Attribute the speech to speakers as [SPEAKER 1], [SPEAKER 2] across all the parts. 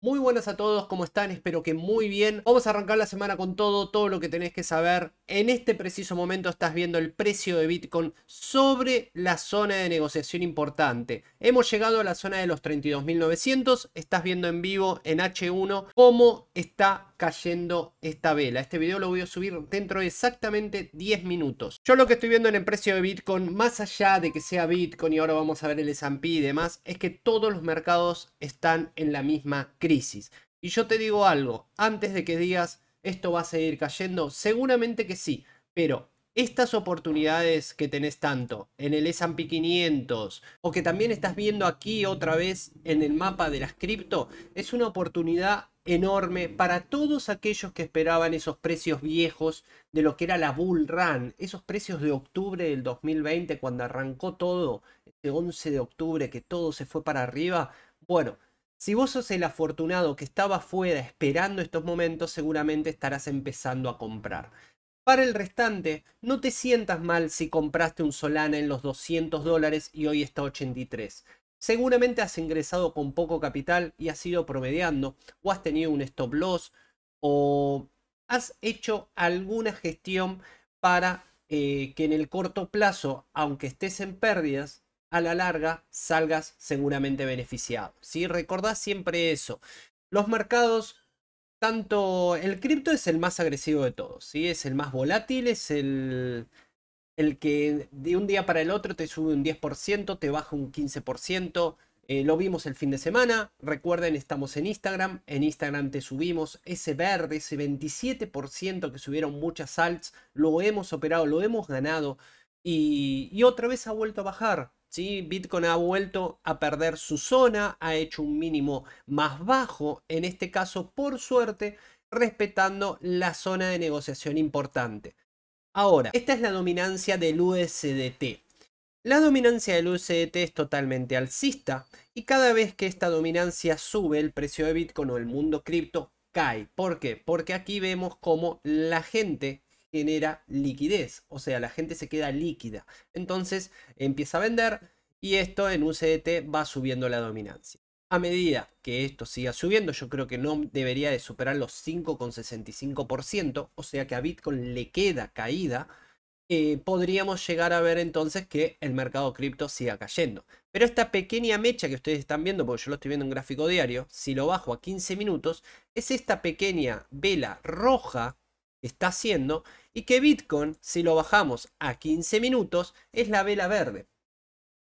[SPEAKER 1] Muy buenas a todos, ¿cómo están? Espero que muy bien. Vamos a arrancar la semana con todo, todo lo que tenés que saber en este preciso momento estás viendo el precio de Bitcoin sobre la zona de negociación importante. Hemos llegado a la zona de los 32.900. Estás viendo en vivo en H1 cómo está cayendo esta vela. Este video lo voy a subir dentro de exactamente 10 minutos. Yo lo que estoy viendo en el precio de Bitcoin, más allá de que sea Bitcoin y ahora vamos a ver el S&P y demás, es que todos los mercados están en la misma crisis. Y yo te digo algo, antes de que digas, ¿Esto va a seguir cayendo? Seguramente que sí, pero estas oportunidades que tenés tanto en el S&P 500 o que también estás viendo aquí otra vez en el mapa de las cripto, es una oportunidad enorme para todos aquellos que esperaban esos precios viejos de lo que era la bull run, esos precios de octubre del 2020 cuando arrancó todo, ese 11 de octubre que todo se fue para arriba. Bueno, si vos sos el afortunado que estaba afuera esperando estos momentos, seguramente estarás empezando a comprar. Para el restante, no te sientas mal si compraste un Solana en los 200 dólares y hoy está 83. Seguramente has ingresado con poco capital y has ido promediando, o has tenido un stop loss, o has hecho alguna gestión para eh, que en el corto plazo, aunque estés en pérdidas, a la larga salgas seguramente beneficiado. ¿sí? Recordá siempre eso. Los mercados, tanto el cripto es el más agresivo de todos, ¿sí? es el más volátil, es el, el que de un día para el otro te sube un 10%, te baja un 15%. Eh, lo vimos el fin de semana. Recuerden, estamos en Instagram. En Instagram te subimos ese verde, ese 27% que subieron muchas alts. Lo hemos operado, lo hemos ganado. y otra vez ha vuelto a bajar. ¿sí? Bitcoin ha vuelto a perder su zona, ha hecho un mínimo más bajo, en este caso por suerte, respetando la zona de negociación importante. Ahora, esta es la dominancia del USDT. La dominancia del USDT es totalmente alcista y cada vez que esta dominancia sube el precio de Bitcoin o el mundo cripto cae. ¿Por qué? Porque aquí vemos cómo la gente genera liquidez, o sea, la gente se queda líquida. Entonces empieza a vender y esto en un CDT va subiendo la dominancia. A medida que esto siga subiendo, yo creo que no debería de superar los 5,65%, o sea que a Bitcoin le queda caída, eh, podríamos llegar a ver entonces que el mercado cripto siga cayendo. Pero esta pequeña mecha que ustedes están viendo, porque yo lo estoy viendo en gráfico diario, si lo bajo a 15 minutos, es esta pequeña vela roja está haciendo y que Bitcoin, si lo bajamos a 15 minutos, es la vela verde.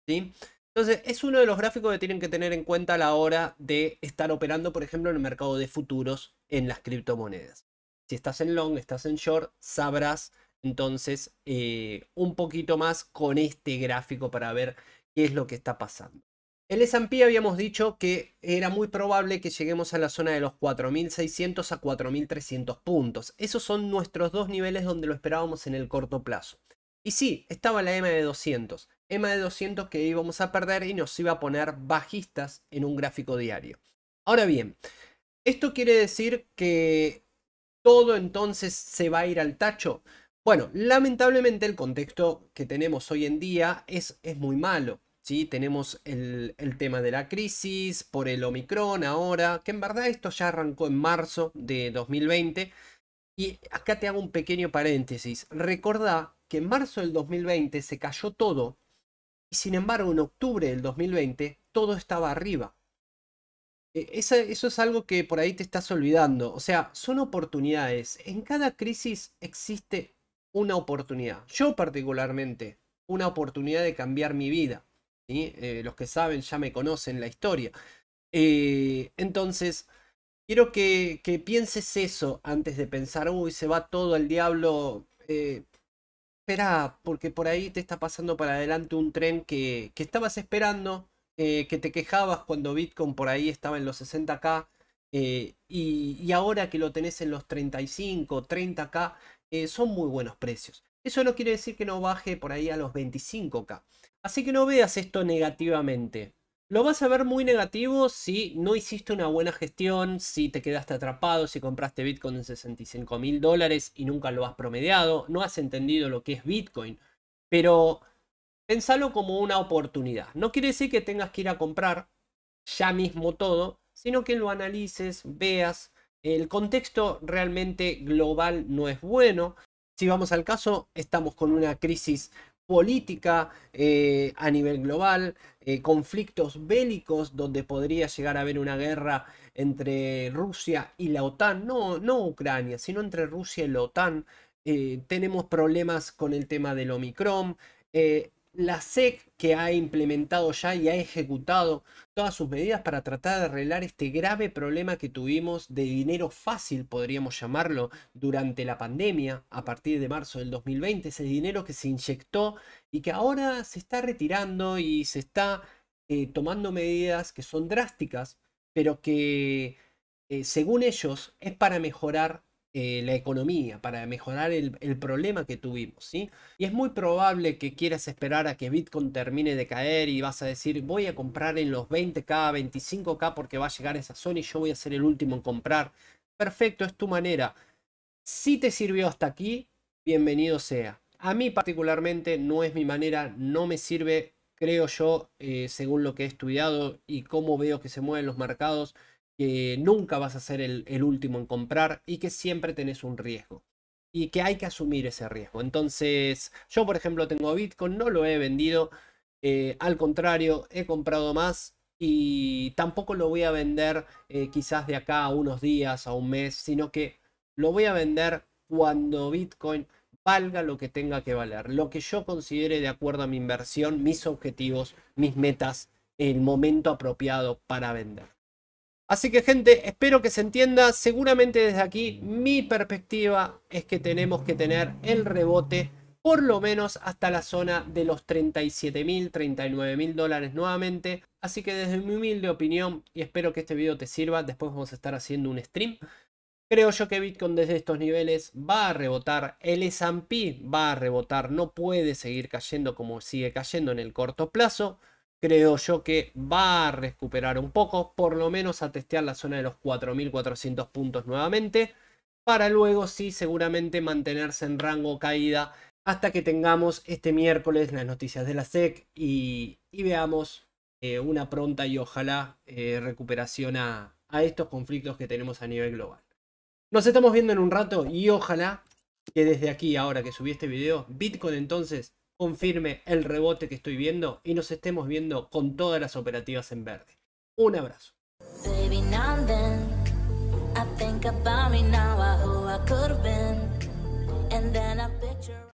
[SPEAKER 1] ¿sí? Entonces, es uno de los gráficos que tienen que tener en cuenta a la hora de estar operando, por ejemplo, en el mercado de futuros en las criptomonedas. Si estás en long, estás en short, sabrás entonces eh, un poquito más con este gráfico para ver qué es lo que está pasando. El S&P habíamos dicho que era muy probable que lleguemos a la zona de los 4.600 a 4.300 puntos. Esos son nuestros dos niveles donde lo esperábamos en el corto plazo. Y sí, estaba la M de 200. M de 200 que íbamos a perder y nos iba a poner bajistas en un gráfico diario. Ahora bien, esto quiere decir que todo entonces se va a ir al tacho. Bueno, lamentablemente el contexto que tenemos hoy en día es muy malo. Tenemos el, tema de la crisis por el Omicron ahora, que en verdad esto ya arrancó en marzo de 2020. Y acá te hago un pequeño paréntesis. Recordá que en marzo del 2020 se cayó todo y sin embargo en octubre del 2020 todo estaba arriba. E, eso es algo que por ahí te estás olvidando. O sea, son oportunidades. En cada crisis existe una oportunidad. Yo particularmente, una oportunidad de cambiar mi vida. Eh, los que saben ya me conocen la historia. Eh, entonces, quiero que, pienses eso antes de pensar, uy, se va todo el diablo. Eh, espera, porque por ahí te está pasando para adelante un tren que, estabas esperando, que te quejabas cuando Bitcoin por ahí estaba en los 60k. y, ahora que lo tenés en los 35, 30k, son muy buenos precios. Eso no quiere decir que no baje por ahí a los 25k. Así que no veas esto negativamente. Lo vas a ver muy negativo si no hiciste una buena gestión, si te quedaste atrapado, si compraste Bitcoin en 65 mil dólares y nunca lo has promediado, no has entendido lo que es Bitcoin. Pero pensalo como una oportunidad. No quiere decir que tengas que ir a comprar ya mismo todo, sino que lo analices, veas. El contexto realmente global no es bueno. Si vamos al caso, estamos con una crisis política eh, a nivel global, eh, conflictos bélicos donde podría llegar a haber una guerra entre Rusia y la OTAN, no, no Ucrania, sino entre Rusia y la OTAN. Eh, tenemos problemas con el tema del Omicron la SEC que ha implementado ya y ha ejecutado todas sus medidas para tratar de arreglar este grave problema que tuvimos de dinero fácil, podríamos llamarlo, durante la pandemia a partir de marzo del 2020, ese dinero que se inyectó y que ahora se está retirando y se está eh, tomando medidas que son drásticas, pero que eh, según ellos es para mejorar eh, la economía, para mejorar el, problema que tuvimos, ¿sí? Y es muy probable que quieras esperar a que Bitcoin termine de caer y vas a decir, voy a comprar en los 20k, 25k porque va a llegar esa zona y yo voy a ser el último en comprar. Perfecto, es tu manera. Si te sirvió hasta aquí, bienvenido sea. A mí particularmente no es mi manera, no me sirve, creo yo, eh, según lo que he estudiado y cómo veo que se mueven los mercados que nunca vas a ser el, último en comprar y que siempre tenés un riesgo. Y que hay que asumir ese riesgo. Entonces, yo por ejemplo tengo Bitcoin, no lo he vendido. Eh, al contrario, he comprado más y tampoco lo voy a vender eh, quizás de acá a unos días, a un mes, sino que lo voy a vender cuando Bitcoin valga lo que tenga que valer, lo que yo considere de acuerdo a mi inversión, mis objetivos, mis metas, el momento apropiado para vender. Así que gente, espero que se entienda. Seguramente desde aquí mi perspectiva es que tenemos que tener el rebote por lo menos hasta la zona de los 37 mil, 39 mil dólares nuevamente. Así que desde mi humilde opinión, y espero que este video te sirva, después vamos a estar haciendo un stream. Creo yo que Bitcoin desde estos niveles va a rebotar, el S&P va a rebotar, no puede seguir cayendo como sigue cayendo en el corto plazo creo yo que va a recuperar un poco, por lo menos a testear la zona de los 4.400 puntos nuevamente, para luego sí seguramente mantenerse en rango caída hasta que tengamos este miércoles las noticias de la SEC y, veamos eh, una pronta y ojalá eh, recuperación a, a estos conflictos que tenemos a nivel global. Nos estamos viendo en un rato y ojalá que desde aquí, ahora que subí este video, Bitcoin entonces confirme el rebote que estoy viendo y nos estemos viendo con todas las operativas en verde. Un abrazo.